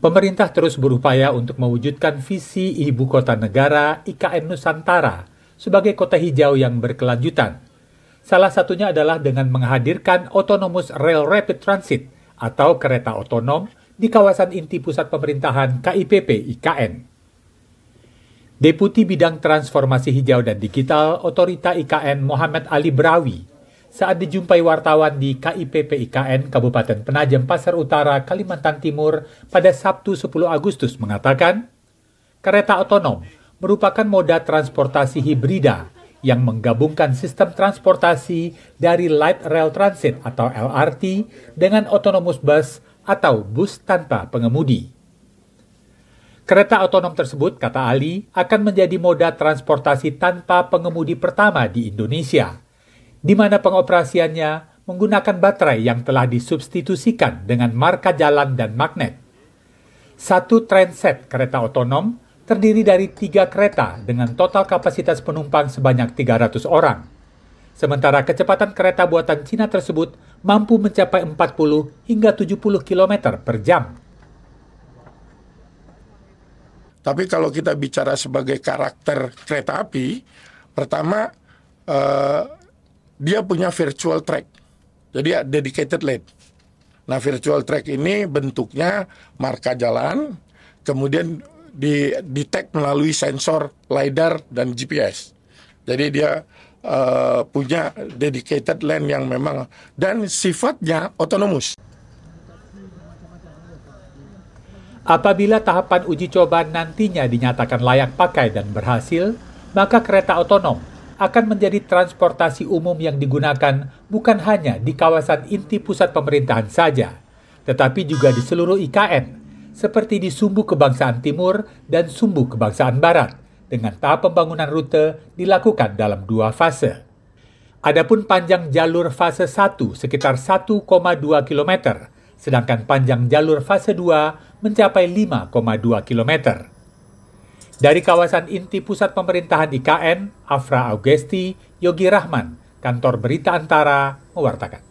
Pemerintah terus berupaya untuk mewujudkan visi Ibu Kota Negara IKN Nusantara sebagai kota hijau yang berkelanjutan. Salah satunya adalah dengan menghadirkan Autonomous Rail Rapid Transit atau kereta otonom di kawasan inti pusat pemerintahan KIPP IKN. Deputi Bidang Transformasi Hijau dan Digital Otorita IKN Muhammad Ali Brawi saat dijumpai wartawan di KIP Kabupaten Penajam Pasar Utara, Kalimantan Timur pada Sabtu 10 Agustus mengatakan, kereta otonom merupakan moda transportasi hibrida yang menggabungkan sistem transportasi dari light rail transit atau LRT dengan autonomous bus atau bus tanpa pengemudi. Kereta otonom tersebut, kata Ali, akan menjadi moda transportasi tanpa pengemudi pertama di Indonesia di mana pengoperasiannya menggunakan baterai yang telah disubstitusikan dengan marka jalan dan magnet. Satu set kereta otonom terdiri dari tiga kereta dengan total kapasitas penumpang sebanyak 300 orang. Sementara kecepatan kereta buatan Cina tersebut mampu mencapai 40 hingga 70 km per jam. Tapi kalau kita bicara sebagai karakter kereta api, pertama eh, dia punya virtual track. Jadi ya, dedicated lane. Nah, virtual track ini bentuknya marka jalan, kemudian di detect melalui sensor lidar dan GPS. Jadi dia uh, punya dedicated lane yang memang dan sifatnya otonomus. Apabila tahapan uji coba nantinya dinyatakan layak pakai dan berhasil, maka kereta otonom akan menjadi transportasi umum yang digunakan bukan hanya di kawasan inti pusat pemerintahan saja, tetapi juga di seluruh IKN, seperti di Sumbu Kebangsaan Timur dan Sumbu Kebangsaan Barat, dengan tahap pembangunan rute dilakukan dalam dua fase. Adapun panjang jalur fase 1 sekitar 1,2 km, sedangkan panjang jalur fase 2 mencapai 5,2 km. Dari kawasan inti pusat pemerintahan IKN, Afra Augesti, Yogi Rahman, kantor berita Antara, mewartakan.